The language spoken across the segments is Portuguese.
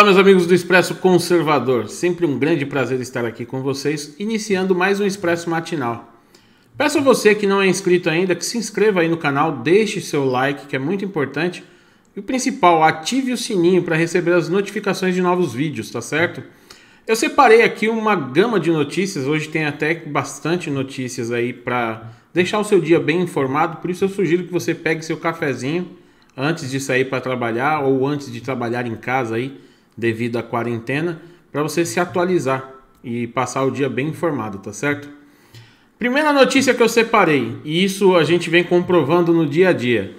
Olá, meus amigos do Expresso Conservador. Sempre um grande prazer estar aqui com vocês, iniciando mais um Expresso Matinal. Peço a você que não é inscrito ainda que se inscreva aí no canal, deixe seu like, que é muito importante. E o principal, ative o sininho para receber as notificações de novos vídeos, tá certo? Eu separei aqui uma gama de notícias, hoje tem até bastante notícias aí para deixar o seu dia bem informado, por isso eu sugiro que você pegue seu cafezinho antes de sair para trabalhar ou antes de trabalhar em casa aí devido à quarentena, para você se atualizar e passar o dia bem informado, tá certo? Primeira notícia que eu separei, e isso a gente vem comprovando no dia a dia.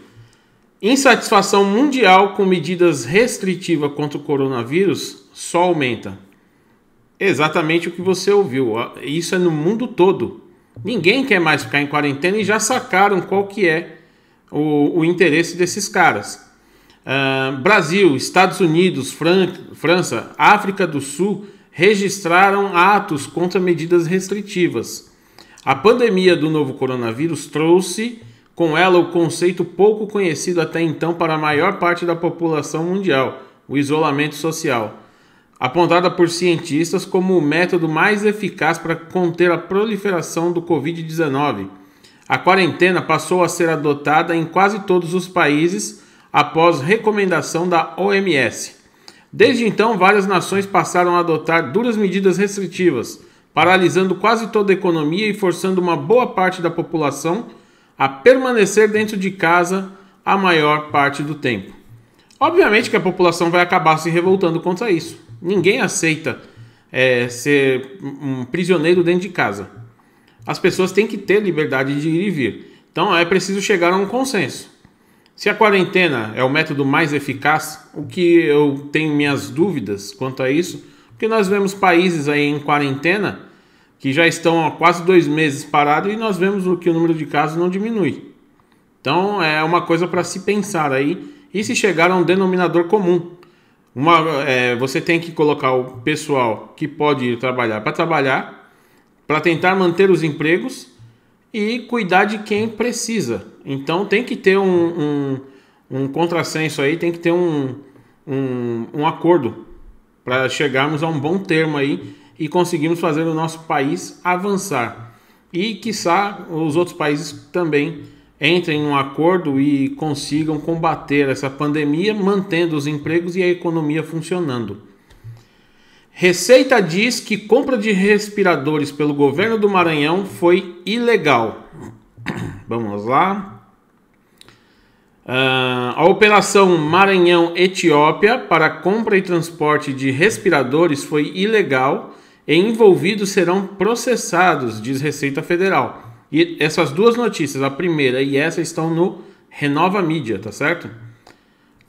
Insatisfação mundial com medidas restritivas contra o coronavírus só aumenta. Exatamente o que você ouviu. Ah, isso é no mundo todo. Ninguém quer mais ficar em quarentena e já sacaram qual que é o, o interesse desses caras. Ah, Brasil, Estados Unidos, Fran França, África do Sul registraram atos contra medidas restritivas. A pandemia do novo coronavírus trouxe com ela o conceito pouco conhecido até então para a maior parte da população mundial, o isolamento social, apontada por cientistas como o método mais eficaz para conter a proliferação do Covid-19. A quarentena passou a ser adotada em quase todos os países após recomendação da OMS. Desde então, várias nações passaram a adotar duras medidas restritivas, paralisando quase toda a economia e forçando uma boa parte da população a permanecer dentro de casa a maior parte do tempo. Obviamente que a população vai acabar se revoltando contra isso. Ninguém aceita é, ser um prisioneiro dentro de casa. As pessoas têm que ter liberdade de ir e vir. Então é preciso chegar a um consenso. Se a quarentena é o método mais eficaz, o que eu tenho minhas dúvidas quanto a isso, porque nós vemos países aí em quarentena que já estão há quase dois meses parados e nós vemos que o número de casos não diminui. Então é uma coisa para se pensar aí e se chegar a um denominador comum. Uma, é, você tem que colocar o pessoal que pode ir trabalhar para trabalhar, para tentar manter os empregos e cuidar de quem precisa. Então tem que ter um, um, um contrassenso aí, tem que ter um, um, um acordo para chegarmos a um bom termo aí e conseguirmos fazer o nosso país avançar. E quiçá os outros países também entrem em um acordo e consigam combater essa pandemia, mantendo os empregos e a economia funcionando. Receita diz que compra de respiradores pelo governo do Maranhão foi ilegal. Vamos lá. Uh, a operação Maranhão Etiópia para compra e transporte de respiradores foi ilegal e envolvidos serão processados, diz Receita Federal. E essas duas notícias, a primeira e essa, estão no Renova Mídia, tá certo?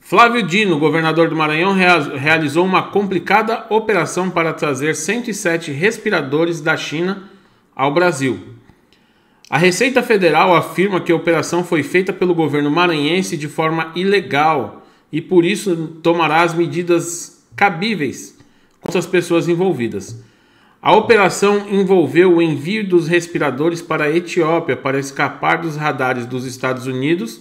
Flávio Dino, governador do Maranhão, realizou uma complicada operação para trazer 107 respiradores da China ao Brasil. A Receita Federal afirma que a operação foi feita pelo governo maranhense de forma ilegal e por isso tomará as medidas cabíveis contra as pessoas envolvidas. A operação envolveu o envio dos respiradores para a Etiópia para escapar dos radares dos Estados Unidos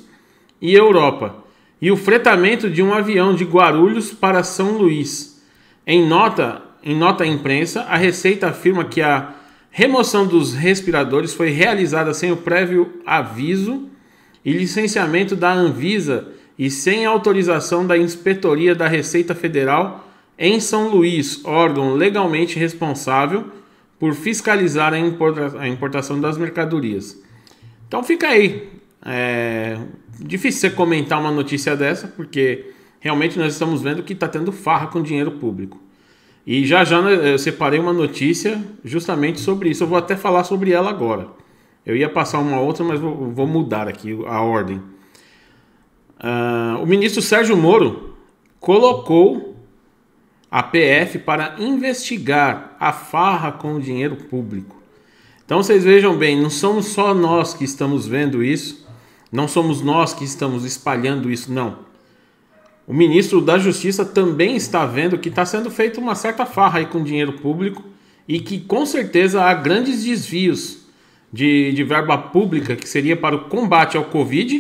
e Europa e o fretamento de um avião de Guarulhos para São Luís. Em nota, em nota à imprensa, a Receita afirma que a remoção dos respiradores foi realizada sem o prévio aviso e licenciamento da Anvisa e sem autorização da Inspetoria da Receita Federal em São Luís, órgão legalmente responsável por fiscalizar a importação das mercadorias. Então fica aí. É, difícil você comentar uma notícia dessa, porque realmente nós estamos vendo que está tendo farra com dinheiro público. E já já né, eu separei uma notícia justamente sobre isso. Eu vou até falar sobre ela agora. Eu ia passar uma outra, mas vou, vou mudar aqui a ordem. Uh, o ministro Sérgio Moro colocou a PF para investigar a farra com o dinheiro público. Então vocês vejam bem, não somos só nós que estamos vendo isso. Não somos nós que estamos espalhando isso, não. O ministro da Justiça também está vendo que está sendo feita uma certa farra aí com dinheiro público e que com certeza há grandes desvios de, de verba pública que seria para o combate ao Covid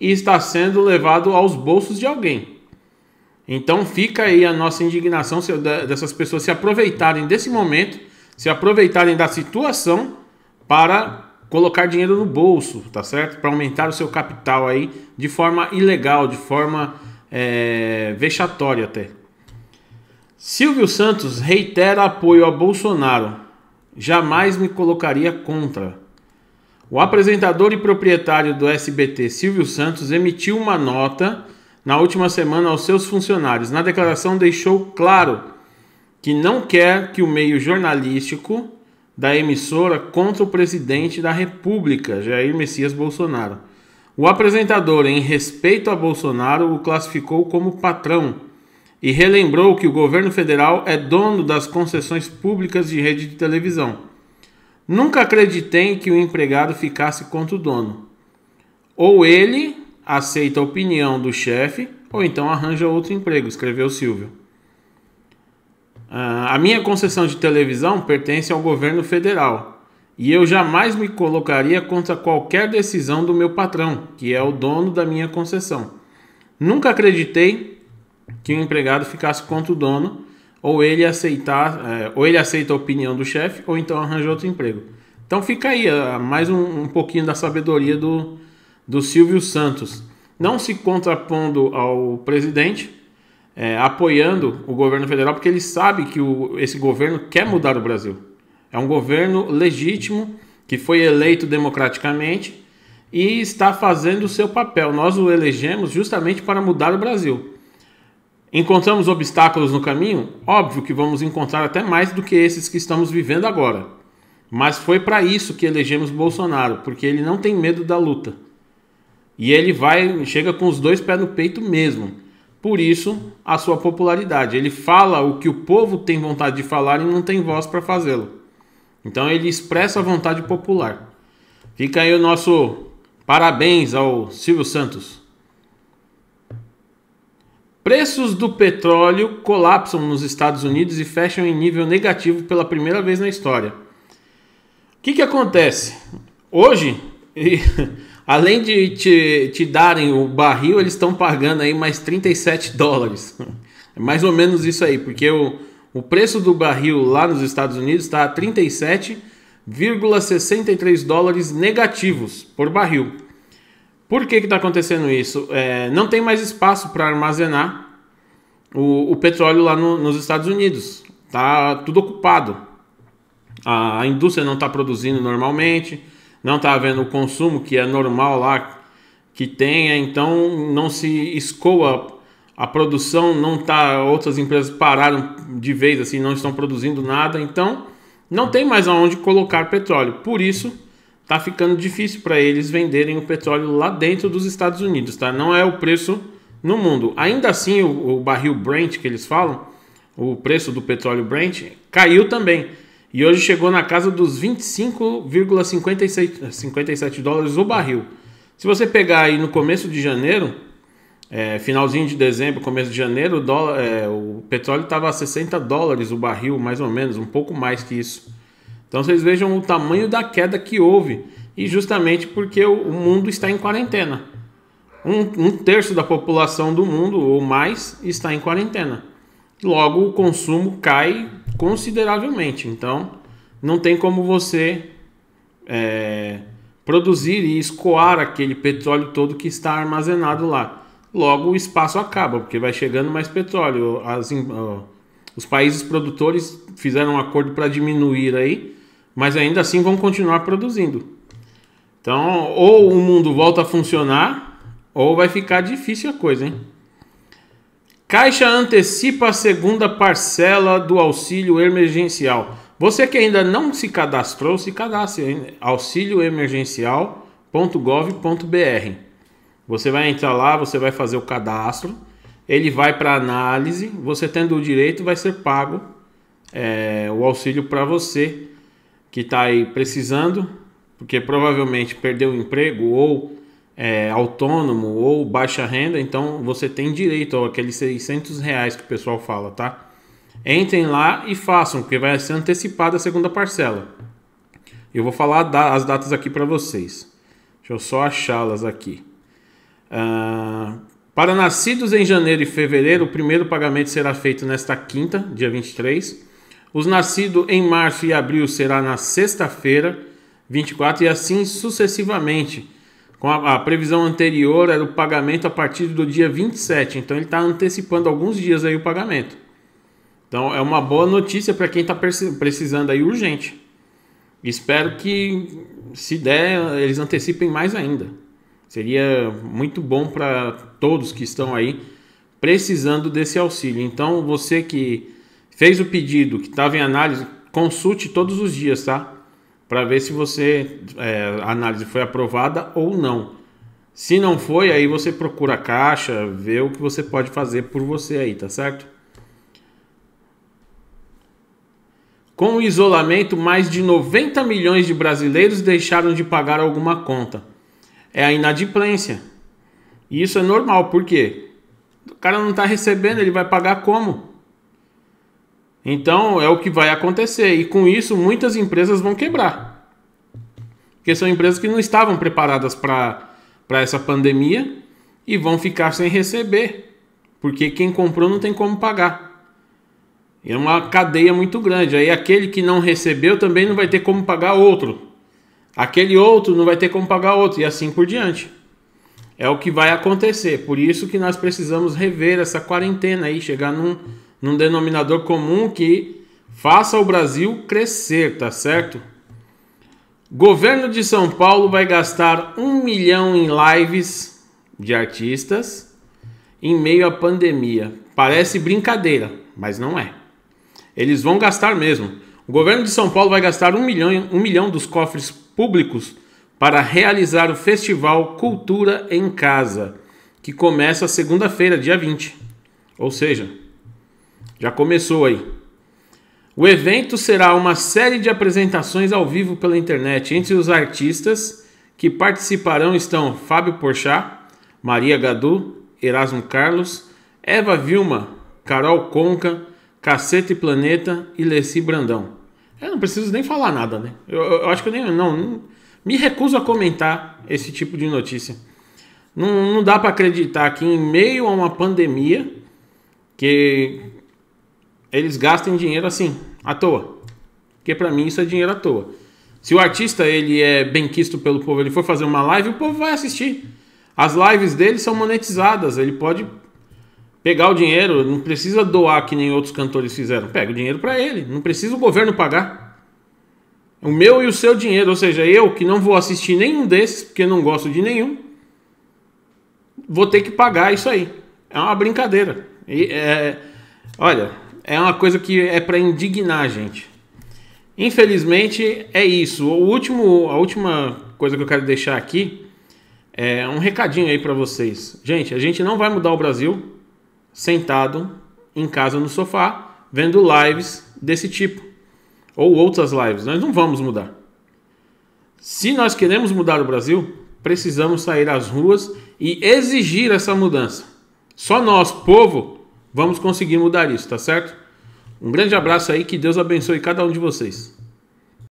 e está sendo levado aos bolsos de alguém. Então fica aí a nossa indignação dessas pessoas se aproveitarem desse momento, se aproveitarem da situação para colocar dinheiro no bolso, tá certo? Para aumentar o seu capital aí de forma ilegal, de forma é, vexatória até. Silvio Santos reitera apoio a Bolsonaro. Jamais me colocaria contra. O apresentador e proprietário do SBT, Silvio Santos, emitiu uma nota na última semana aos seus funcionários. Na declaração, deixou claro que não quer que o meio jornalístico da emissora contra o presidente da República, Jair Messias Bolsonaro. O apresentador, em respeito a Bolsonaro, o classificou como patrão e relembrou que o governo federal é dono das concessões públicas de rede de televisão. Nunca acreditei que o empregado ficasse contra o dono. Ou ele aceita a opinião do chefe, ou então arranja outro emprego, escreveu Silvio. Ah, a minha concessão de televisão pertence ao governo federal e eu jamais me colocaria contra qualquer decisão do meu patrão, que é o dono da minha concessão. Nunca acreditei que o empregado ficasse contra o dono ou ele aceitar, eh, ou ele aceita a opinião do chefe ou então arranja outro emprego. Então fica aí ah, mais um, um pouquinho da sabedoria do, do Silvio Santos, não se contrapondo ao presidente, é, apoiando o governo federal, porque ele sabe que o, esse governo quer mudar o Brasil. É um governo legítimo, que foi eleito democraticamente e está fazendo o seu papel. Nós o elegemos justamente para mudar o Brasil. Encontramos obstáculos no caminho? Óbvio que vamos encontrar até mais do que esses que estamos vivendo agora. Mas foi para isso que elegemos Bolsonaro, porque ele não tem medo da luta. E ele vai, chega com os dois pés no peito mesmo por isso a sua popularidade. Ele fala o que o povo tem vontade de falar e não tem voz para fazê-lo. Então ele expressa a vontade popular. Fica aí o nosso parabéns ao Silvio Santos. Preços do petróleo colapsam nos Estados Unidos e fecham em nível negativo pela primeira vez na história. O que, que acontece? Hoje, Além de te, te darem o barril, eles estão pagando aí mais 37 dólares. É mais ou menos isso aí, porque o, o preço do barril lá nos Estados Unidos está a 37,63 dólares negativos por barril. Por que está acontecendo isso? É, não tem mais espaço para armazenar o, o, petróleo lá no, nos Estados Unidos. Está tudo ocupado. A, a indústria não está produzindo normalmente não está havendo o consumo que é normal lá que tenha, então não se escoa a produção, não está outras empresas pararam de vez assim, não estão produzindo nada, então não tem mais aonde colocar petróleo. Por isso está ficando difícil para eles venderem o petróleo lá dentro dos Estados Unidos, tá? Não é o preço no mundo. Ainda assim, o, o barril Brent que eles falam, o preço do petróleo Brent caiu também e hoje chegou na casa dos 25,57 dólares o barril. Se você pegar aí no começo de janeiro, é, finalzinho de dezembro, começo de janeiro, o, dólar, é, o petróleo estava a 60 dólares o barril, mais ou menos, um pouco mais que isso. Então vocês vejam o tamanho da queda que houve, e justamente porque o, o mundo está em quarentena. Um, um terço da população do mundo ou mais está em quarentena. Logo, o consumo cai consideravelmente. Então, não tem como você é, produzir e escoar aquele petróleo todo que está armazenado lá. Logo, o espaço acaba, porque vai chegando mais petróleo. As, os países produtores fizeram um acordo para diminuir aí, mas ainda assim vão continuar produzindo. Então, ou o mundo volta a funcionar, ou vai ficar difícil a coisa, hein? Caixa antecipa a segunda parcela do auxílio emergencial. Você que ainda não se cadastrou, se cadastre em auxilioemergencial.gov.br. Você vai entrar lá, você vai fazer o cadastro, ele vai para análise, você tendo o direito vai ser pago é, o auxílio para você que está aí precisando, porque provavelmente perdeu o emprego ou é, autônomo ou baixa renda, então você tem direito àqueles 600 reais que o pessoal fala, tá? Entrem lá e façam, porque vai ser antecipada a segunda parcela. Eu vou falar da, as datas aqui para vocês. Deixa eu só achá-las aqui. Uh, para nascidos em janeiro e fevereiro, o primeiro pagamento será feito nesta quinta, dia 23. Os nascidos em março e abril será na sexta-feira, 24, e assim sucessivamente com a, a, previsão anterior era o pagamento a partir do dia 27, então ele está antecipando alguns dias aí o pagamento. Então é uma boa notícia para quem está precisando aí urgente. Espero que se der eles antecipem mais ainda. Seria muito bom para todos que estão aí precisando desse auxílio. Então você que fez o pedido, que estava em análise, consulte todos os dias, tá? para ver se você é, a análise foi aprovada ou não. Se não foi, aí você procura a caixa, vê o que você pode fazer por você aí, tá certo? Com o isolamento, mais de 90 milhões de brasileiros deixaram de pagar alguma conta. É a inadimplência. E isso é normal, por quê? O cara não está recebendo, ele vai pagar como? Então é o que vai acontecer e com isso muitas empresas vão quebrar, porque são empresas que não estavam preparadas para para essa pandemia e vão ficar sem receber, porque quem comprou não tem como pagar. É uma cadeia muito grande. Aí aquele que não recebeu também não vai ter como pagar outro. Aquele outro não vai ter como pagar outro e assim por diante. É o que vai acontecer. Por isso que nós precisamos rever essa quarentena aí, chegar num num denominador comum que faça o Brasil crescer, tá certo? Governo de São Paulo vai gastar um milhão em lives de artistas em meio à pandemia. Parece brincadeira, mas não é. Eles vão gastar mesmo. O governo de São Paulo vai gastar um milhão, um milhão dos cofres públicos para realizar o festival Cultura em Casa, que começa segunda-feira, dia 20. Ou seja, já começou aí. O evento será uma série de apresentações ao vivo pela internet. Entre os artistas que participarão estão Fábio Porchat, Maria Gadu, Erasmo Carlos, Eva Vilma, Carol Conca, Cacete Planeta e Leci Brandão. Eu não preciso nem falar nada, né? Eu, eu, acho que eu nem. Não, não, me recuso a comentar esse tipo de notícia. Não, não dá para acreditar que, em meio a uma pandemia, que eles gastem dinheiro assim, à toa. Porque para mim isso é dinheiro à toa. Se o artista ele é benquisto pelo povo, ele for fazer uma live, o povo vai assistir. As lives dele são monetizadas, ele pode pegar o dinheiro, não precisa doar que nem outros cantores fizeram. Pega o dinheiro para ele, não precisa o governo pagar. O meu e o seu dinheiro, ou seja, eu que não vou assistir nenhum desses, porque não gosto de nenhum, vou ter que pagar isso aí. É uma brincadeira. E, é, olha, é uma coisa que é para indignar a gente. Infelizmente é isso. O último, a última coisa que eu quero deixar aqui é um recadinho aí para vocês. Gente, a gente não vai mudar o Brasil sentado em casa no sofá vendo lives desse tipo ou outras lives. Nós não vamos mudar. Se nós queremos mudar o Brasil, precisamos sair às ruas e exigir essa mudança. Só nós, povo, Vamos conseguir mudar isso, tá certo? Um grande abraço aí, que Deus abençoe cada um de vocês.